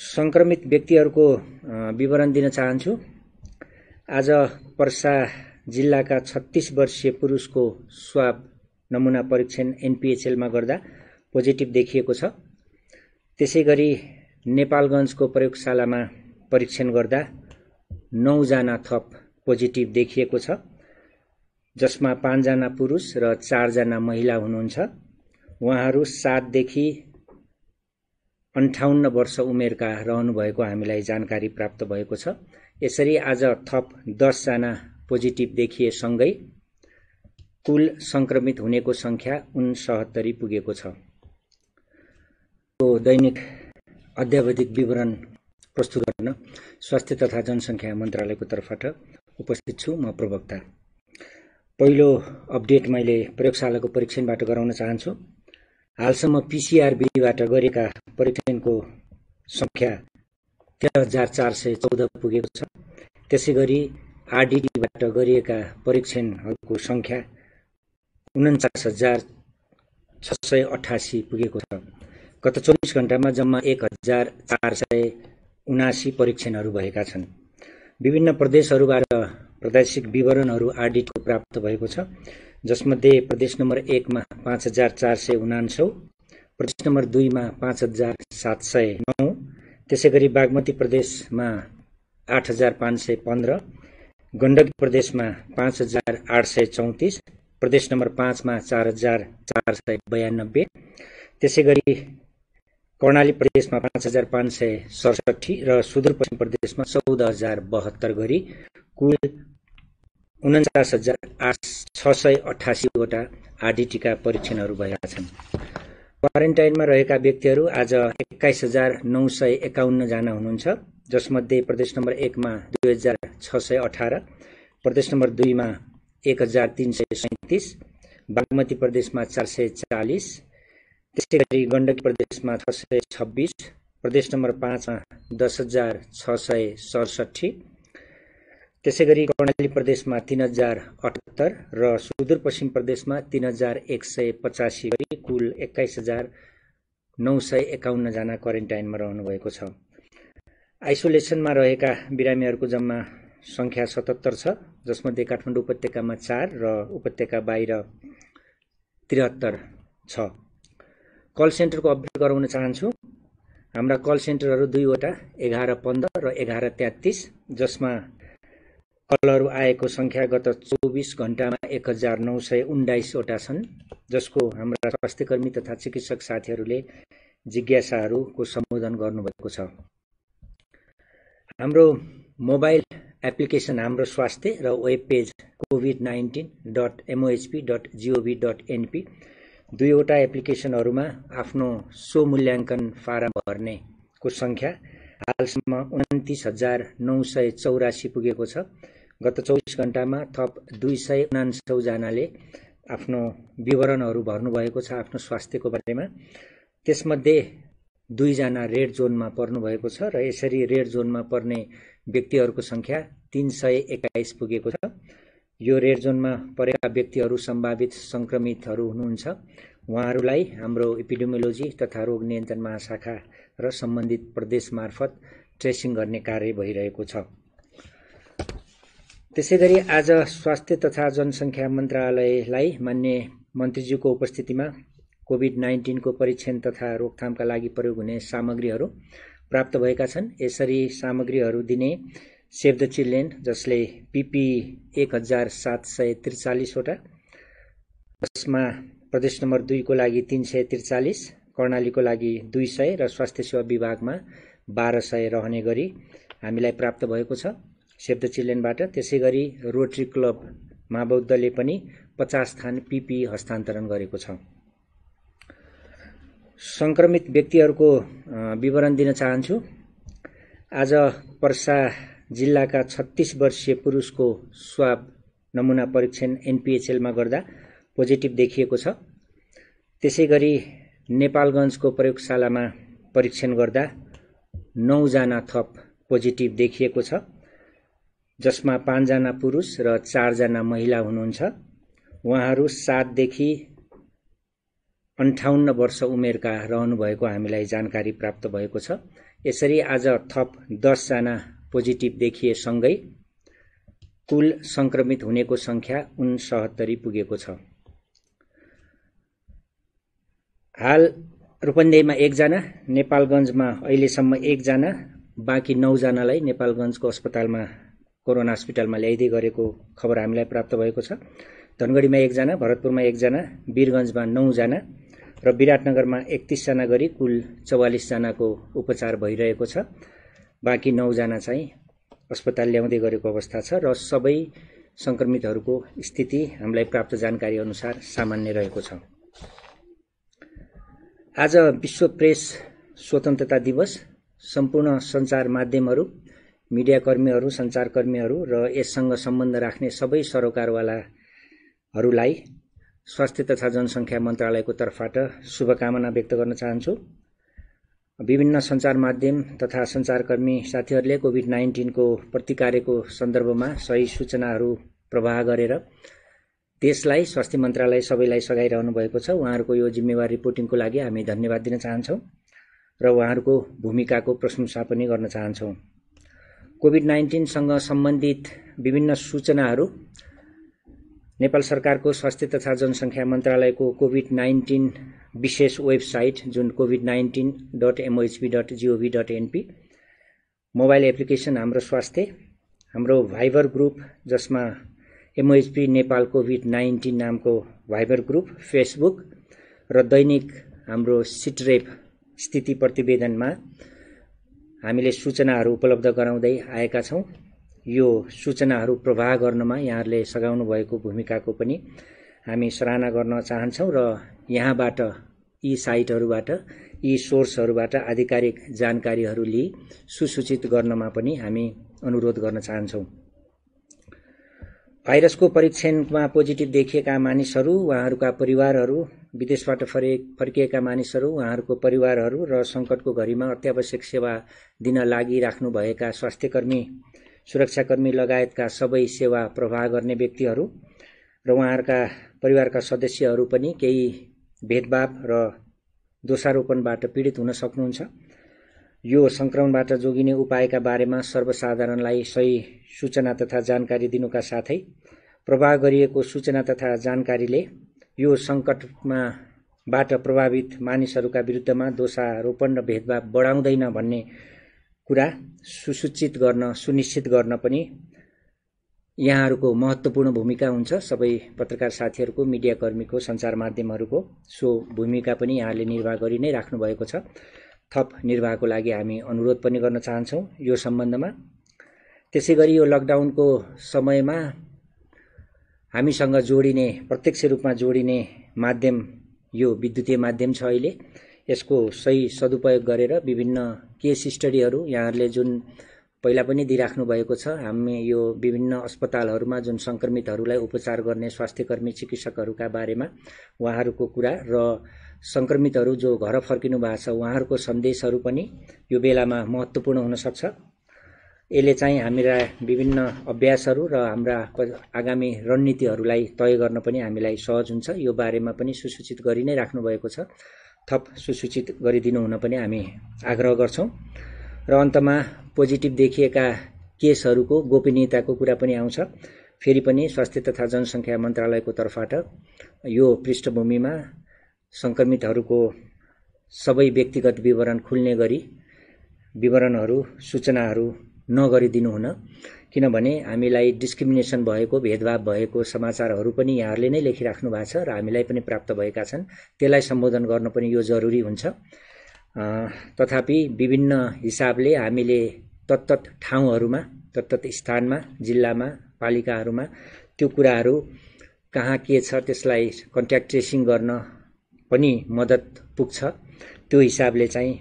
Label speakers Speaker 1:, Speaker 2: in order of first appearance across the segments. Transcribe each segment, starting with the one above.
Speaker 1: सङ्क्रमित व्यक्तिहरूको विवरण दिन चाहन्छु आज पर्सा जिल्लाका छत्तिस वर्षीय पुरुषको स्वाब नमुना परीक्षण एनपिएचएलमा गर्दा पोजिटिभ देखिएको छ त्यसै गरी नेपालगञ्जको प्रयोगशालामा परीक्षण गर्दा नौजना थप पोजिटिभ देखिएको छ जसमा पाँचजना पुरुष र चारजना महिला हुनुहुन्छ उहाँहरू सातदेखि अन्ठाउन्न वर्ष उमेरका रहनुभएको हामीलाई जानकारी प्राप्त भएको छ यसरी आज थप दसजना पोजिटिभ देखिएसँगै कुल सङ्क्रमित हुनेको सङ्ख्या उनसहत्तरी पुगेको छ दैनिक अध्यावधिक विवरण प्रस्तुत गर्न स्वास्थ्य तथा जनसङ्ख्या मन्त्रालयको तर्फबाट उपस्थित छु म प्रवक्ता पहिलो अपडेट मैले प्रयोगशालाको परीक्षणबाट गराउन चाहन्छु हालसम्म पिसिआरबीबाट गरिएका परीक्षणको सङ्ख्या तेह्र हजार चार सय चौध पुगेको छ। त्यसै गरी आरडिडीबाट गरिएका परीक्षणहरूको सङ्ख्या उन्चास हजार छ सय अठासी पुगेको छ। गत चौबिस घन्टामा जम्मा एक हजार चार सय उनासी परीक्षणहरू भएका छन्। विभिन्न प्रदेशहरूबाट प्रादेशिक विवरणहरू आरडिटीको प्राप्त भएको छ। जसमध्ये प्रदेश नम्बर एकमा पाँच हजार चार सय उनान्सौ प्रदेश नम्बर दुईमा पाँच हजार सात सय नौ त्यसै गरी बागमती प्रदेशमा आठ हजार पाँच सय पन्ध्र गण्डकी प्रदेशमा पाँच हजार आठ सय चौतिस प्रदेश नम्बर पाँचमा चार हजार चार सय बयानब्बे त्यसै गरी कर्णाली प्रदेशमा पाँच हजार पाँच सय सडसठी र सुदूरपश्चिम प्रदेशमा चौध हजार बहत्तर गरी कुल उन्चास हजार आठ छ सय अठासीवटा आदि टिका परीक्षणहरू भएका छन् क्वारेन्टाइनमा रहेका व्यक्तिहरू आज एक्काइस हजार नौ सय एकाउन्नजना हुनुहुन्छ जसमध्ये प्रदेश नम्बर एकमा दुई हजार छ सय अठार प्रदेश नम्बर दुईमा एक हजार तिन सय सैँतिस बागमती प्रदेशमा चार सय चालिस त्यसै गरी गण्डकी प्रदेशमा छ सय छब्बिस प्रदेश नम्बर पाँचमा दस हजार छ सय सडसठी त्यसै गरी कर्णाली प्रदेशमा तीन हजार अठहत्तर र सुदूरपश्चिम प्रदेशमा तीन हजार एक सय पचासी गरी कुल एक्काइस हजार नौ सय एकाउन्नजना क्वारेन्टाइनमा रहनुभएको छ आइसोलेसनमा रहेका बिरामीहरूको जम्मा सङ्ख्या सतहत्तर छ जसमध्ये काठमाडौँ उपत्यकामा चार र उपत्यका बाहिर त्रिहत्तर छ कल सेन्टरको अपडेट गराउन चाहन्छु हाम्रा कल सेन्टरहरू दुईवटा एघार पन्ध्र र एघार तेत्तिस जसमा कलहरू आएको सङ्ख्या गत चौबिस घन्टामा एक हजार नौ सय उन्नाइसवटा छन् जसको हाम्रा स्वास्थ्यकर्मी तथा चिकित्सक साथीहरूले जिज्ञासाहरूको सम्बोधन गर्नुभएको छ हाम्रो मोबाइल एप्लिकेसन हाम्रो स्वास्थ्य र web page covid nineteen dot MOHP dot GOV dot NP दुईवटा एप्लिकेसनहरूमा आफ्नो सो मूल्याङ्कन फारम भर्नेको सङ्ख्या हालसम्म उन्तिस हजार नौ सय चौरासी पुगेको छ गत चौबिस घण्टामा थप दुई सय उनासौजनाले आफ्नो विवरणहरू भर्नुभएको छ आफ्नो स्वास्थ्यको बारेमा त्यसमध्ये दुईजना रेड जोनमा पर्नुभएको छ र यसरी रेड जोनमा पर्ने व्यक्तिहरूको सङ्ख्या तिन सय एक्काइस पुगेको छ यो रेड जोनमा परेका व्यक्तिहरू सम्भावित सङ्क्रमितहरू हुनुहुन्छ उहाँहरूलाई हाम्रो इपिडेमियोलोजी तथा रोग नियन्त्रण महाशाखा र सम्बन्धित प्रदेश मार्फत ट्रेसिङ गर्ने कार्य भइरहेको छ त्यसै गरी आज स्वास्थ्य तथा जनसङ्ख्या मन्त्रालयलाई मान्य मन्त्रीज्यूको उपस्थितिमा कोभिड नाइन्टिनको परीक्षण तथा रोकथामका लागि प्रयोग हुने सामग्रीहरू प्राप्त भएका छन् यसरी सामग्रीहरू दिने सेभ द चिल्ड्रेन जसले पिपी एक हजार सात सय त्रिचालिसवटा जसमा प्रदेश नम्बर दुईको लागि तिन सय त्रिचालिस कर्णालीको लागि दुई सय र स्वास्थ्य सेवा विभागमा बाह्र सय रहने गरी हामीलाई प्राप्त भएको छ सेभ द चिल्ड्रेनबाट त्यसै गरी रोटरी क्लब महाबौद्धले पनि पचास थान पिपी हस्तान्तरण गरेको छ सङ्क्रमित व्यक्तिहरूको विवरण दिन चाहन्छु आज पर्सा जिल्लाका छत्तिस वर्षीय पुरुषको स्वाब नमुना परीक्षण एनपिएचएलमा गर्दा पोजिटिभ देखिएको छ त्यसै गरी नेपालगञ्जको प्रयोगशालामा परीक्षण गर्दा नौजना थप पोजिटिभ देखिएको छ जसमा पाँचजना पुरुष र चारजना महिला हुनुहुन्छ उहाँहरू सातदेखि अन्ठाउन्न वर्ष उमेरका रहनुभएको हामीलाई जानकारी प्राप्त भएको छ यसरी आज थप दसजना पोजिटिभ देखिएसँगै कुल सङ्क्रमित हुनेको सङ्ख्या उनसहत्तरी पुगेको छ हाल रूपन्देहीमा एकजना नेपालगञ्जमा अहिलेसम्म एकजना बाँकी नौजनालाई नेपालगञ्जको अस्पतालमा कोरोना हस्पिटलमा ल्याइदिए गरेको खबर हामीलाई प्राप्त भएको छ धनगढीमा एकजना भरतपुरमा एकजना वीरगन्जमा नौजना र विराटनगरमा एकतिसजना गरी कुल चौवालिसजनाको उपचार भइरहेको छ बाँकी नौजना चाहिँ अस्पताल ल्याउँदै गरेको अवस्था छ र सबै सङ्क्रमितहरूको स्थिति हामीलाई प्राप्त जानकारी अनुसार सामान्य रहेको छ आज विश्व प्रेस स्वतन्त्रता दिवस सम्पूर्ण सञ्चार माध्यमहरू मिडियाकर्मीहरू सञ्चारकर्मीहरू र यससँग सम्बन्ध राख्ने सबै सरोकारवालाहरूलाई स्वास्थ्य तथा जनसङ्ख्या मन्त्रालयको तर्फबाट शुभकामना व्यक्त गर्न चाहन्छु विभिन्न सञ्चार माध्यम तथा सञ्चारकर्मी साथीहरूले कोभिड नाइन्टिनको प्रतिकारको सन्दर्भमा सही सूचनाहरू प्रवाह गरेर देशलाई स्वास्थ्य मन्त्रालय सबैलाई सघाइरहनु भएको छ उहाँहरूको यो जिम्मेवार रिपोर्टिङको लागि हामी धन्यवाद दिन चाहन्छौँ र उहाँहरूको भूमिकाको प्रशंसा पनि गर्न चाहन्छौँ कोभिड नाइन्टिनसँग सम्बन्धित विभिन्न सूचनाहरू नेपाल सरकारको स्वास्थ्य तथा जनसङ्ख्या मन्त्रालयको कोभिड नाइन्टिन विशेष वेबसाइट जुन covid nineteen dot MOHP dot GOV dot NP mobile application हाम्रो स्वास्थ्य हाम्रो भाइबर ग्रुप जसमा एमओएचपी नेपाल कोभिड नाइन्टिन नामको भाइबर ग्रुप फेसबुक र दैनिक हाम्रो सिटरेप स्थिति प्रतिवेदनमा हामीले सूचनाहरू उपलब्ध गराउँदै आएका छौँ यो सूचनाहरू प्रवाह गर्नमा यहाँहरूले सघाउनु भएको भूमिकाको पनि हामी सराहना गर्न चाहन्छौँ र यहाँबाट यी साइटहरूबाट यी सोर्सहरूबाट आधिकारिक जानकारीहरू लिई सुसूचित गर्नमा पनि हामी अनुरोध गर्न चाहन्छौँ भाइरसको परीक्षणमा पोजिटिभ देखिएका मानिसहरू उहाँहरूका परिवारहरू विदेशबाट फरे फर्किएका मानिसहरू उहाँहरूको परिवारहरू र सङ्कटको घडीमा अत्यावश्यक सेवा दिन लागिराख्नुभएका स्वास्थ्यकर्मी सुरक्षाकर्मी लगायतका सबै सेवा प्रवाह गर्ने व्यक्तिहरू र उहाँहरूका परिवारका सदस्यहरू पनि केही भेदभाव र दोषारोपणबाट पीडित हुन सक्नुहुन्छ यो सङ्क्रमणबाट जोगिने उपायका बारेमा सर्वसाधारणलाई सही सूचना तथा जानकारी दिनुका साथै प्रवाह गरिएको सूचना तथा जानकारीले यो सङ्कटमा बाट प्रभावित मानिसहरूका विरुद्धमा दोषारोपण र भेदभाव बढाउँदैन भन्ने कुरा सुसूचित गर्न सुनिश्चित गर्न पनि यहाँहरूको महत्त्वपूर्ण भूमिका हुन्छ सबै पत्रकार साथीहरूको मिडियाकर्मीको सञ्चार माध्यमहरूको सो भूमिका पनि यहाँले निर्वाह गरि नै राख्नुभएको छ थप निर्वाहको लागि हामी अनुरोध पनि गर्न चाहन्छौँ यो सम्बन्धमा त्यसै गरी यो लकडाउनको समयमा हामीसँग जोडिने प्रत्यक्ष रूपमा जोडिने माध्यम यो विद्युतीय माध्यम छ अहिले यसको सही सदुपयोग गरेर विभिन्न केस स्टडीहरू यहाँहरूले जुन पहिला पनि दिइराख्नु भएको छ हामी यो विभिन्न अस्पतालहरूमा जुन सङ्क्रमितहरूलाई उपचार गर्ने स्वास्थ्यकर्मी चिकित्सकहरूका बारेमा उहाँहरूको कुरा र सङ्क्रमितहरू जो घर फर्किनु भएको छ उहाँहरूको सन्देशहरू पनि यो बेलामा महत्त्वपूर्ण हुनसक्छ यसले चाहिँ हाम्रा विभिन्न अभ्यासहरू र हाम्रा आगामी रणनीतिहरूलाई तय गर्न पनि हामीलाई सहज हुन्छ यो बारेमा पनि सुसूचित गरि नै राख्नुभएको छ थप सुसूचित गरिदिनु हुन पनि हामी आग्रह गर्छौँ र अन्तमा पोजिटिभ देखिएका केसहरूको गोपनीयताको कुरा पनि आउँछ फेरि पनि स्वास्थ्य तथा जनसङ्ख्या मन्त्रालयको तर्फबाट यो पृष्ठभूमिमा सङ्क्रमितहरूको सबै व्यक्तिगत विवरण खुल्ने गरी विवरणहरू सूचनाहरू नगरिदिनु हुन किनभने हामीलाई डिस्क्रिमिनेसन भएको भेदभाव भएको समाचारहरू पनि यहाँहरूले नै लेखिराख्नु भएको छ र हामीलाई पनि प्राप्त भएका छन् त्यसलाई सम्बोधन गर्न पनि यो जरुरी हुन्छ तथापि विभिन्न हिसाबले हामीले तत्तत् ठाउँहरूमा तत्तत् स्थानमा जिल्लामा पालिकाहरूमा त्यो कुराहरू कहाँ के छ त्यसलाई कन्ट्याक्ट ट्रेसिङ गर्न पनि मद्दत पुग्छ त्यो हिसाबले चाहिँ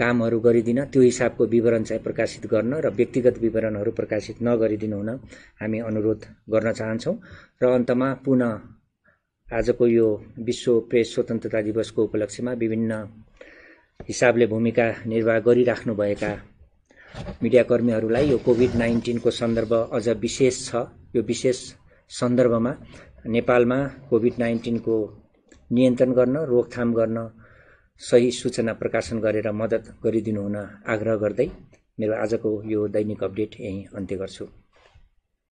Speaker 1: कामहरू गरिदिन त्यो हिसाबको विवरण चाहिँ प्रकाशित गर्न र व्यक्तिगत विवरणहरू प्रकाशित नगरिदिनु हुन हामी अनुरोध गर्न चाहन्छौँ र अन्तमा पुनः आजको यो विश्व प्रेस स्वतन्त्रता दिवसको उपलक्ष्यमा विभिन्न हिसाबले भूमिका निर्वाह गरिराख्नुभएका मिडियाकर्मीहरूलाई यो कोभिड नाइन्टिनको सन्दर्भ अझ विशेष छ यो विशेष सन्दर्भमा नेपालमा कोभिड नाइन्टिनको नियन्त्रण गर्न रोकथाम गर्न सही सूचना प्रकाशन गरेर मद्दत गरिदिनु हुन आग्रह गर्दै मेरो आजको यो दैनिक अपडेट यहीँ अन्त्य गर्छु